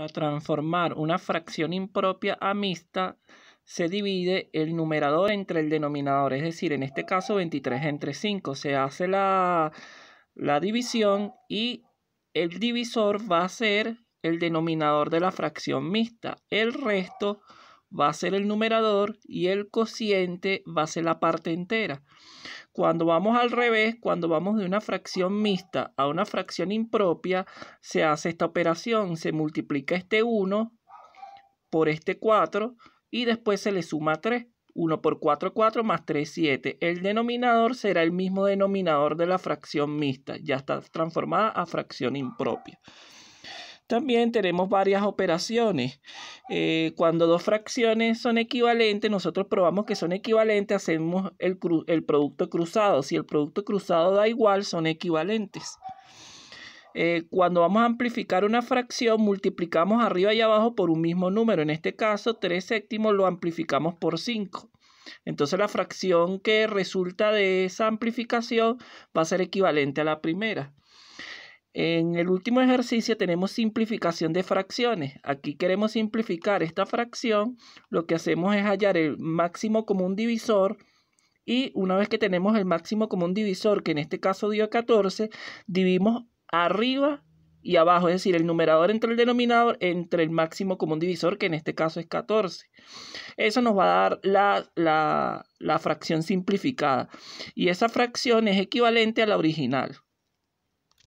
Para transformar una fracción impropia a mixta, se divide el numerador entre el denominador, es decir, en este caso 23 entre 5. Se hace la, la división y el divisor va a ser el denominador de la fracción mixta. El resto va a ser el numerador y el cociente va a ser la parte entera. Cuando vamos al revés, cuando vamos de una fracción mixta a una fracción impropia, se hace esta operación, se multiplica este 1 por este 4 y después se le suma 3. 1 por 4, 4 más 3, 7. El denominador será el mismo denominador de la fracción mixta, ya está transformada a fracción impropia. También tenemos varias operaciones. Eh, cuando dos fracciones son equivalentes, nosotros probamos que son equivalentes, hacemos el, producto cruzado. Si el producto cruzado da igual, son equivalentes. Eh, cuando vamos a amplificar una fracción, multiplicamos arriba y abajo por un mismo número. En este caso, 3 séptimos lo amplificamos por 5. Entonces la fracción que resulta de esa amplificación va a ser equivalente a la primera. En el último ejercicio tenemos simplificación de fracciones. Aquí queremos simplificar esta fracción. Lo que hacemos es hallar el máximo común divisor. Y una vez que tenemos el máximo común divisor, que en este caso dio 14, dividimos arriba y abajo, es decir, el numerador entre el denominador entre el máximo común divisor, que en este caso es 14. Eso nos va a dar la, la fracción simplificada. Y esa fracción es equivalente a la original.